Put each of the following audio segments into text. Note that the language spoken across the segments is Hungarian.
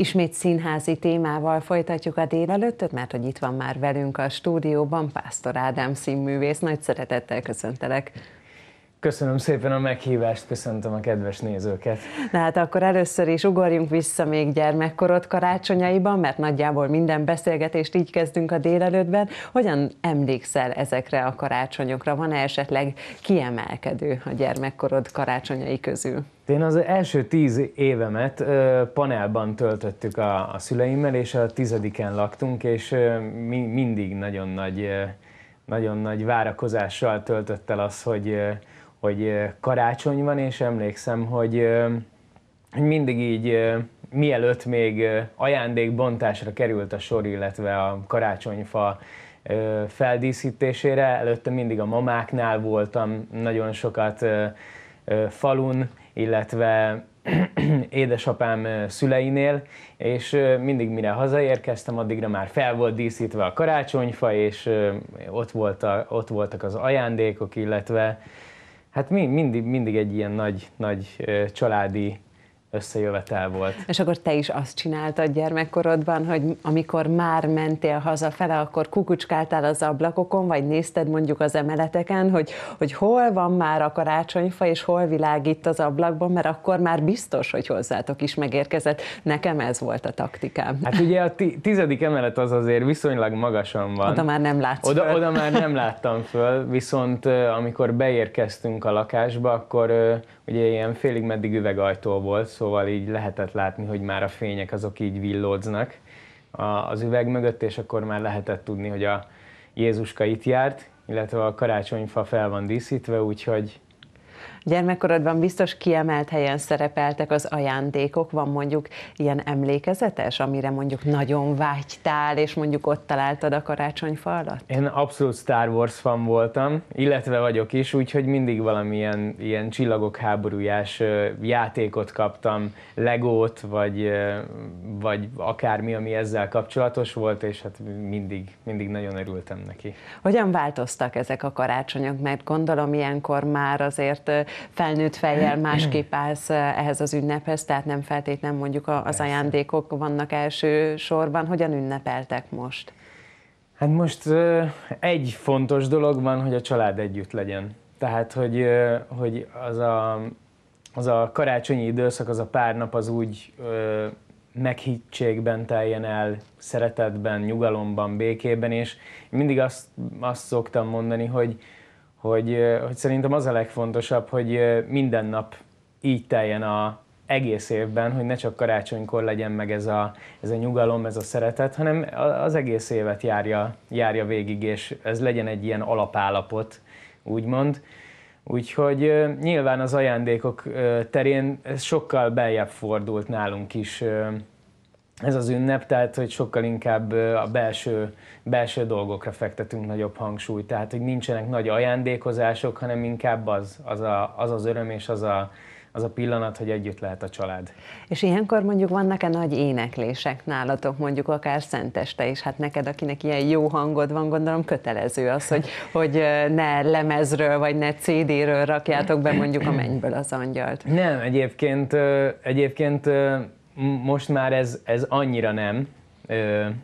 Ismét színházi témával folytatjuk a délelőttöt, mert hogy itt van már velünk a stúdióban Pásztor Ádám színművész. Nagy szeretettel köszöntelek! Köszönöm szépen a meghívást, köszöntöm a kedves nézőket. Na hát akkor először is ugorjunk vissza még gyermekkorod karácsonyaiban, mert nagyjából minden beszélgetést így kezdünk a délelőttben. Hogyan emlékszel ezekre a karácsonyokra? Van-e esetleg kiemelkedő a gyermekkorod karácsonyai közül? Én az első tíz évemet panelban töltöttük a, a szüleimmel, és a tizediken laktunk, és mi, mindig nagyon nagy, nagyon nagy várakozással töltött el az, hogy hogy karácsony van, és emlékszem, hogy, mindig így mielőtt még ajándékbontásra került a sor, illetve a karácsonyfa feldíszítésére, előtte mindig a mamáknál voltam nagyon sokat falun, illetve édesapám szüleinél, és mindig mire hazaérkeztem, addigra már fel volt díszítve a karácsonyfa, és ott, voltak, ott voltak az ajándékok, illetve hát mi, mindig, mindig egy ilyen nagy, nagy családi összejövetel volt. És akkor te is azt csináltad gyermekkorodban, hogy amikor már mentél hazafele, akkor kukucskáltál az ablakokon, vagy nézted mondjuk az emeleteken, hogy, hogy hol van már a karácsonyfa, és hol világít az ablakban, mert akkor már biztos, hogy hozzátok is megérkezett. Nekem ez volt a taktikám. Hát ugye a tizedik emelet az azért viszonylag magasan van. Oda már nem látsz oda, föl. oda már nem láttam föl, viszont amikor beérkeztünk a lakásba, akkor Ugye ilyen félig meddig üvegajtó volt, szóval így lehetett látni, hogy már a fények azok így villódznak az üveg mögött, és akkor már lehetett tudni, hogy a Jézuska itt járt, illetve a karácsonyfa fel van díszítve, úgyhogy Gyermekkorodban biztos kiemelt helyen szerepeltek az ajándékok, van mondjuk ilyen emlékezetes, amire mondjuk nagyon vágytál, és mondjuk ott találtad a karácsonyfa alatt? Én abszolút Star Wars fan voltam, illetve vagyok is, úgyhogy mindig valamilyen ilyen csillagok háborújás játékot kaptam, legót, vagy, vagy akármi, ami ezzel kapcsolatos volt, és hát mindig, mindig nagyon örültem neki. Hogyan változtak ezek a karácsonyok? Mert gondolom ilyenkor már azért felnőtt fejjel másképp állsz eh, ehhez az ünnephez, tehát nem feltétlen mondjuk az ajándékok vannak első sorban. Hogyan ünnepeltek most? Hát most eh, egy fontos dolog van, hogy a család együtt legyen. Tehát, hogy, eh, hogy az, a, az a karácsonyi időszak, az a pár nap az úgy meghittségben teljen el, szeretetben, nyugalomban, békében, és mindig azt, azt szoktam mondani, hogy, hogy, hogy szerintem az a legfontosabb, hogy minden nap így teljen a egész évben, hogy ne csak karácsonykor legyen meg ez a, ez a nyugalom, ez a szeretet, hanem az egész évet járja, járja végig, és ez legyen egy ilyen alapállapot, úgymond. Úgyhogy nyilván az ajándékok terén ez sokkal beljebb fordult nálunk is ez az ünnep, tehát hogy sokkal inkább a belső, belső dolgokra fektetünk nagyobb hangsúlyt, tehát hogy nincsenek nagy ajándékozások, hanem inkább az az, a, az, az öröm és az a, az a pillanat, hogy együtt lehet a család. És ilyenkor mondjuk vannak-e nagy éneklések nálatok, mondjuk akár szenteste is, hát neked, akinek ilyen jó hangod van, gondolom kötelező az, hogy, hogy ne lemezről vagy ne CD-ről rakjátok be mondjuk a mennyből az angyalt. Nem, egyébként, egyébként most már ez, ez annyira nem,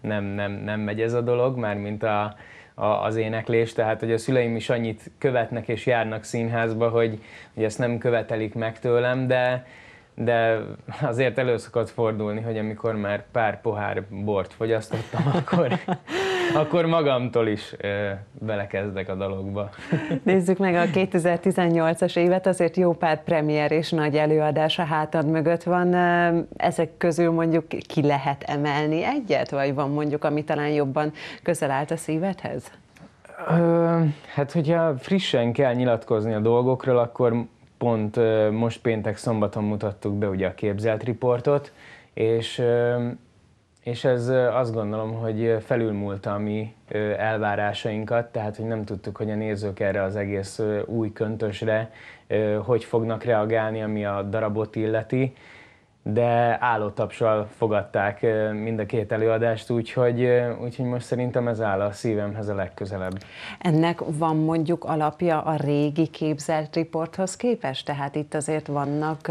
nem, nem, nem megy ez a dolog, már mint a, a, az éneklés, tehát hogy a szüleim is annyit követnek és járnak színházba, hogy, hogy ezt nem követelik meg tőlem, de, de azért elő szokott fordulni, hogy amikor már pár pohár bort fogyasztottam, akkor, akkor magamtól is ö, belekezdek a dalokba. Nézzük meg a 2018-as évet, azért jó pár premier és nagy előadás a hátad mögött van. Ezek közül mondjuk ki lehet emelni egyet, vagy van mondjuk, ami talán jobban közel állt a szívedhez? Ö, hát, hogyha frissen kell nyilatkozni a dolgokról, akkor pont most péntek szombaton mutattuk be ugye a képzelt riportot, és és ez azt gondolom, hogy felülmúlt a mi elvárásainkat, tehát hogy nem tudtuk, hogy a nézők erre az egész új köntösre hogy fognak reagálni, ami a darabot illeti de tapsal fogadták mind a két előadást, úgyhogy, úgyhogy most szerintem ez áll a szívemhez a legközelebb. Ennek van mondjuk alapja a régi képzelt riporthoz képest? Tehát itt azért vannak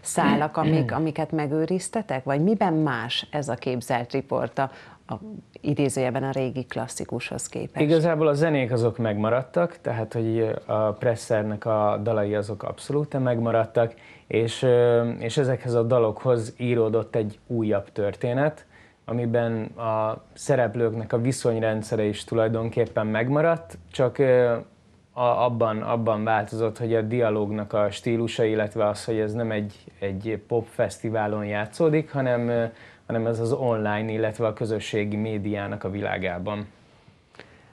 szálak, amik, amiket megőriztetek? Vagy miben más ez a képzelt riporta? a, idézőjeben a régi klasszikushoz képest. Igazából a zenék azok megmaradtak, tehát hogy a presszernek a dalai azok abszolút megmaradtak, és, és ezekhez a dalokhoz íródott egy újabb történet, amiben a szereplőknek a viszonyrendszere is tulajdonképpen megmaradt, csak a, abban, abban változott, hogy a dialógnak a stílusa, illetve az, hogy ez nem egy, egy fesztiválon játszódik, hanem hanem ez az online, illetve a közösségi médiának a világában.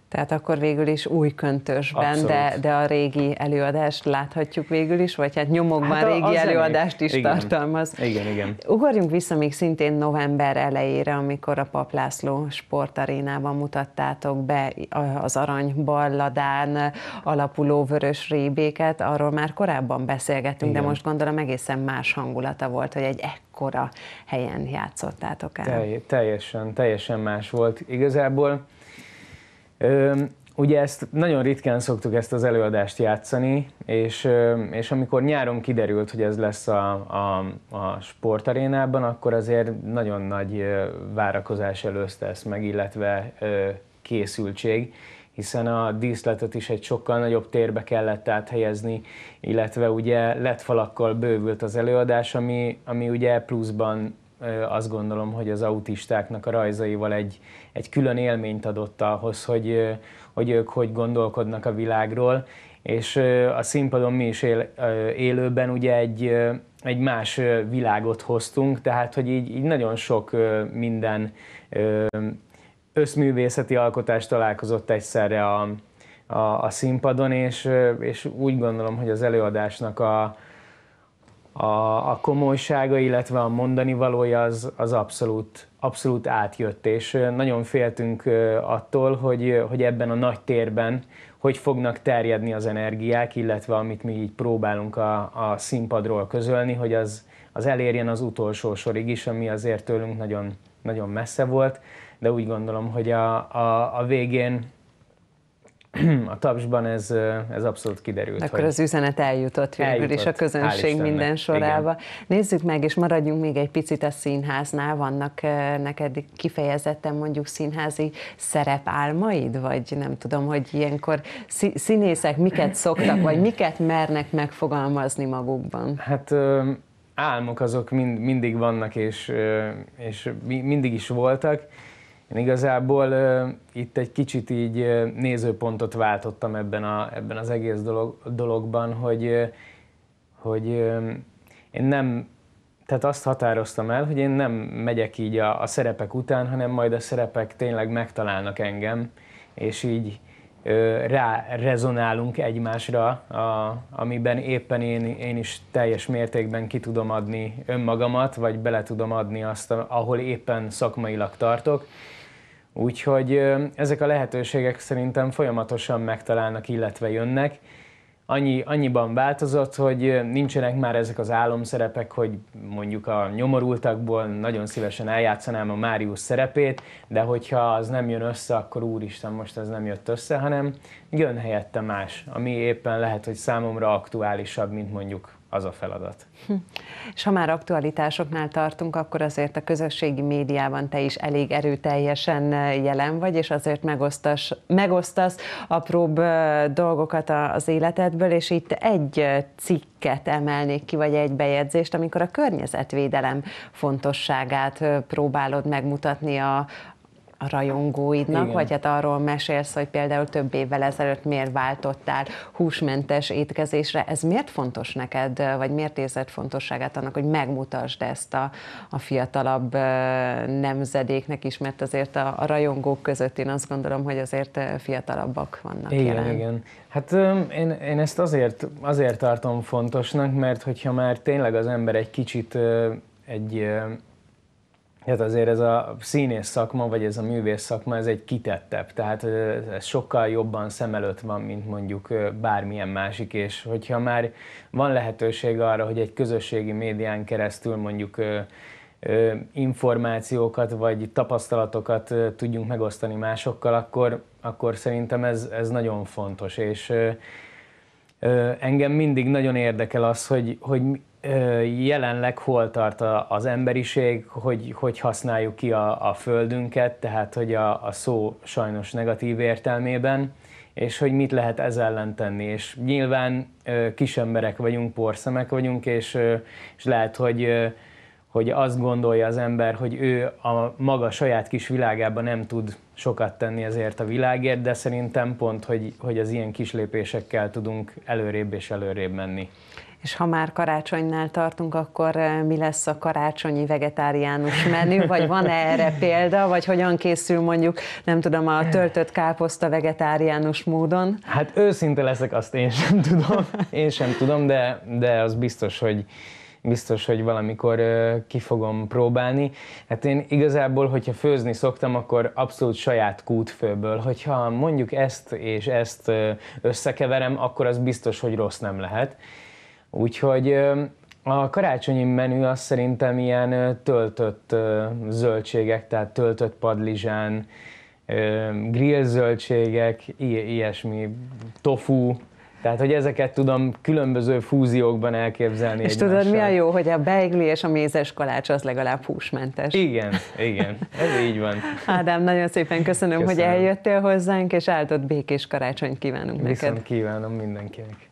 Tehát akkor végül is új köntösben, de, de a régi előadást láthatjuk végül is, vagy hát nyomokban hát a, régi előadást is igen. tartalmaz. Igen, igen. Ugorjunk vissza még szintén november elejére, amikor a Paplászló sportarénában mutattátok be az Arany Balladán alapuló vörös rébéket, arról már korábban beszélgettünk, igen. de most gondolom egészen más hangulata volt, hogy egy ekkora helyen játszottátok el. Telj, teljesen, teljesen más volt. Igazából Ugye ezt nagyon ritkán szoktuk ezt az előadást játszani, és, és amikor nyáron kiderült, hogy ez lesz a, a, a sportarénában, akkor azért nagyon nagy várakozás előzte ezt meg, illetve készültség, hiszen a díszletet is egy sokkal nagyobb térbe kellett áthelyezni, illetve ugye lett falakkal bővült az előadás, ami, ami ugye pluszban azt gondolom, hogy az autistáknak a rajzaival egy, egy külön élményt adott ahhoz, hogy, hogy ők hogy gondolkodnak a világról, és a színpadon mi is él, élőben ugye egy, egy más világot hoztunk, tehát hogy így, így nagyon sok minden összművészeti alkotás találkozott egyszerre a, a, a színpadon, és, és úgy gondolom, hogy az előadásnak a, a, a komolysága, illetve a mondani valója az, az abszolút, abszolút átjött, és nagyon féltünk attól, hogy, hogy ebben a nagy térben hogy fognak terjedni az energiák, illetve amit mi így próbálunk a, a színpadról közölni, hogy az, az elérjen az utolsó sorig is, ami azért tőlünk nagyon, nagyon messze volt, de úgy gondolom, hogy a, a, a végén a tapsban ez, ez abszolút kiderült. Akkor hogy az üzenet eljutott végül is a közönség minden sorába. Igen. Nézzük meg, és maradjunk még egy picit a színháznál. Vannak neked kifejezetten mondjuk színházi szerepálmaid, vagy nem tudom, hogy ilyenkor színészek miket szoktak, vagy miket mernek megfogalmazni magukban? Hát álmok azok mind, mindig vannak, és, és mindig is voltak én igazából uh, itt egy kicsit így uh, nézőpontot váltottam ebben, a, ebben az egész dolog, dologban, hogy, uh, hogy uh, én nem, tehát azt határoztam el, hogy én nem megyek így a, a szerepek után, hanem majd a szerepek tényleg megtalálnak engem, és így rá rezonálunk egymásra, a, amiben éppen én, én is teljes mértékben ki tudom adni önmagamat, vagy bele tudom adni azt, ahol éppen szakmailag tartok. Úgyhogy ezek a lehetőségek szerintem folyamatosan megtalálnak, illetve jönnek annyi, annyiban változott, hogy nincsenek már ezek az álomszerepek, hogy mondjuk a nyomorultakból nagyon szívesen eljátszanám a Máriusz szerepét, de hogyha az nem jön össze, akkor úristen, most ez nem jött össze, hanem jön helyette más, ami éppen lehet, hogy számomra aktuálisabb, mint mondjuk az a feladat. És ha már aktualitásoknál tartunk, akkor azért a közösségi médiában te is elég erőteljesen eh, jelen vagy, és azért megosztas, megosztasz apróbb eh, dolgokat az életedből, és itt egy eh, cikket emelnék ki, vagy egy bejegyzést, amikor a környezetvédelem fontosságát próbálod megmutatni a, a rajongóidnak, Igen. vagy hát arról mesélsz, hogy például több évvel ezelőtt miért váltottál húsmentes étkezésre. Ez miért fontos neked, vagy miért érzed fontosságát annak, hogy megmutasd ezt a, a fiatalabb nemzedéknek is, mert azért a, a rajongók között én azt gondolom, hogy azért fiatalabbak vannak igen, jelen. Igen, Hát én, én ezt azért, azért tartom fontosnak, mert hogyha már tényleg az ember egy kicsit egy Hát azért ez a színész szakma, vagy ez a művész szakma, ez egy kitettebb, tehát ez sokkal jobban szem előtt van, mint mondjuk bármilyen másik, és hogyha már van lehetőség arra, hogy egy közösségi médián keresztül mondjuk információkat vagy tapasztalatokat tudjunk megosztani másokkal, akkor, akkor szerintem ez, ez nagyon fontos, és engem mindig nagyon érdekel az, hogy, hogy jelenleg hol tart az emberiség, hogy, hogy használjuk ki a, a földünket, tehát hogy a, a szó sajnos negatív értelmében, és hogy mit lehet ez ellen tenni. És nyilván kis emberek vagyunk, porszemek vagyunk, és, és lehet, hogy hogy azt gondolja az ember, hogy ő a maga saját kis világában nem tud sokat tenni ezért a világért, de szerintem pont, hogy, hogy az ilyen kis lépésekkel tudunk előrébb és előrébb menni. És ha már karácsonynál tartunk, akkor eh, mi lesz a karácsonyi vegetáriánus menü, vagy van -e erre példa, vagy hogyan készül mondjuk, nem tudom, a töltött káposzta vegetáriánus módon? Hát őszinte leszek, azt én sem tudom, én sem tudom, de, de az biztos, hogy biztos, hogy valamikor ki fogom próbálni. Hát én igazából, hogyha főzni szoktam, akkor abszolút saját kútfőből. Hogyha mondjuk ezt és ezt összekeverem, akkor az biztos, hogy rossz nem lehet. Úgyhogy a karácsonyi menü az szerintem ilyen töltött zöldségek, tehát töltött padlizsán, grill zöldségek, ilyesmi, tofu, tehát, hogy ezeket tudom különböző fúziókban elképzelni. És egymással. tudod, mi a jó, hogy a beigli és a mézes kalács az legalább húsmentes. Igen, igen, ez így van. Ádám, nagyon szépen köszönöm, köszönöm. hogy eljöttél hozzánk, és áldott békés karácsonyt kívánunk Viszont neked. Viszont kívánom mindenkinek.